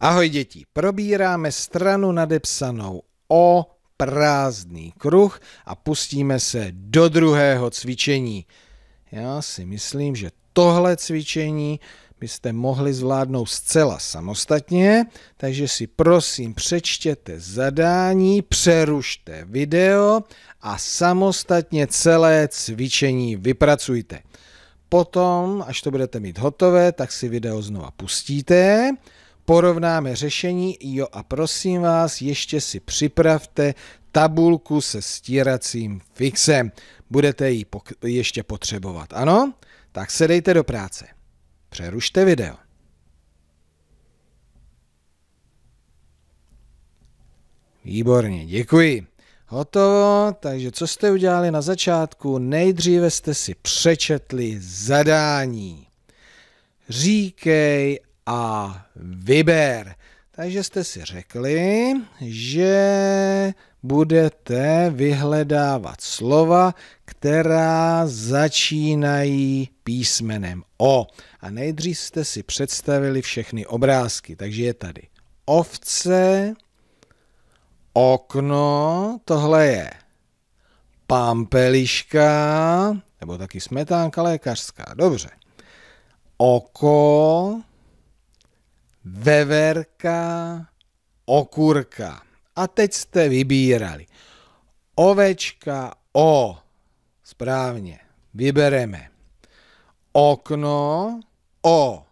Ahoj děti, probíráme stranu nadepsanou O prázdný kruh a pustíme se do druhého cvičení. Já si myslím, že tohle cvičení byste mohli zvládnout zcela samostatně, takže si prosím přečtěte zadání, přerušte video a samostatně celé cvičení vypracujte. Potom, až to budete mít hotové, tak si video znova pustíte porovnáme řešení. Jo a prosím vás, ještě si připravte tabulku se stíracím fixem. Budete ji ještě potřebovat, ano? Tak se dejte do práce. Přerušte video. Výborně, děkuji. Hotovo, takže co jste udělali na začátku? Nejdříve jste si přečetli zadání. Říkej a vyber. Takže jste si řekli, že budete vyhledávat slova, která začínají písmenem O. A nejdřív jste si představili všechny obrázky. Takže je tady ovce, okno, tohle je pampeliška, nebo taky smetánka lékařská, dobře. Oko, veverka, okurka. A teď jste vybírali. Ovečka, o. Správně. Vybereme. Okno, o.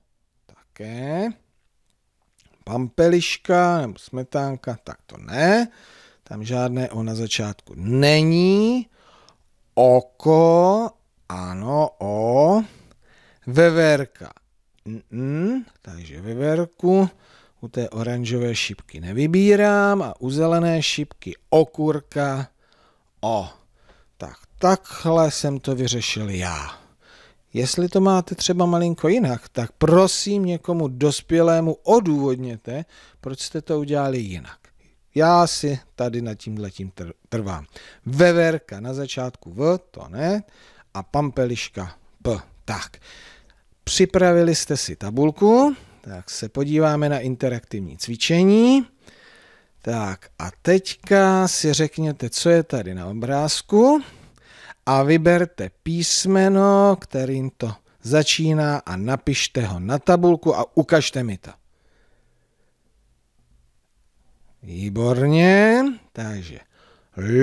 Také. Pampeliška nebo smetánka, tak to ne. Tam žádné o na začátku není. Oko, ano, o. Veverka, n, -n takže vyverku, u té oranžové šipky nevybírám a u zelené šipky okurka O. Tak takhle jsem to vyřešil já. Jestli to máte třeba malinko jinak, tak prosím někomu dospělému odůvodněte, proč jste to udělali jinak. Já si tady nad tímhletím trvám. Veverka na začátku V, to ne, a pampeliška P. Tak. Připravili jste si tabulku, tak se podíváme na interaktivní cvičení. Tak a teďka si řekněte, co je tady na obrázku a vyberte písmeno, kterým to začíná a napište ho na tabulku a ukažte mi to. Výborně, takže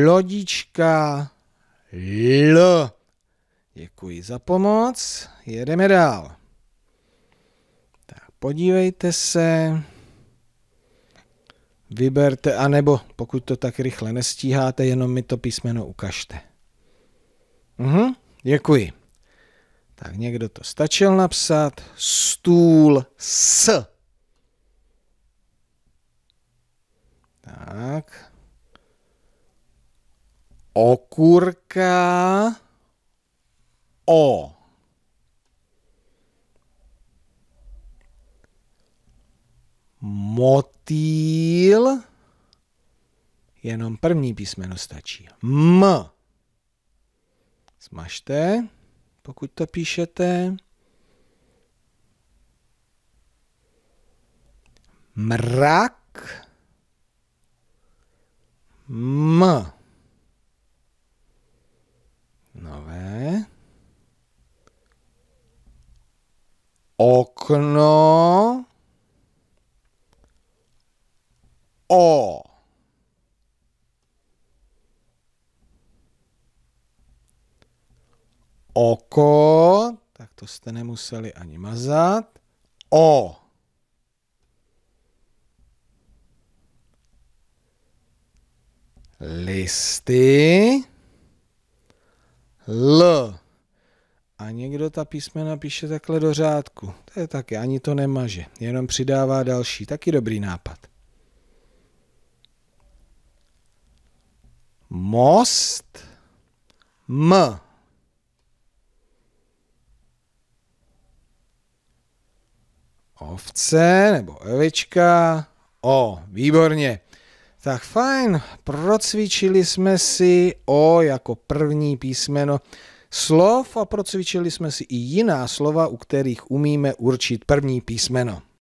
lodička L. Děkuji za pomoc, jedeme dál. Tak podívejte se, vyberte, anebo pokud to tak rychle nestíháte, jenom mi to písmeno ukažte. Mhm, děkuji. Tak někdo to stačil napsat. Stůl s. Tak. Okurka. O. Motýl. Jenom první písmeno stačí. M. Smažte, pokud to píšete. Mrak. M. okno o oko, tak to jste nemuseli ani mazat, o listy l někdo ta písmena píše takhle do řádku. To je taky, ani to nemaže, jenom přidává další. Taky dobrý nápad. Most M. Ovce nebo ovečka. O, výborně. Tak fajn, procvičili jsme si O jako první písmeno slov a procvičili jsme si i jiná slova, u kterých umíme určit první písmeno.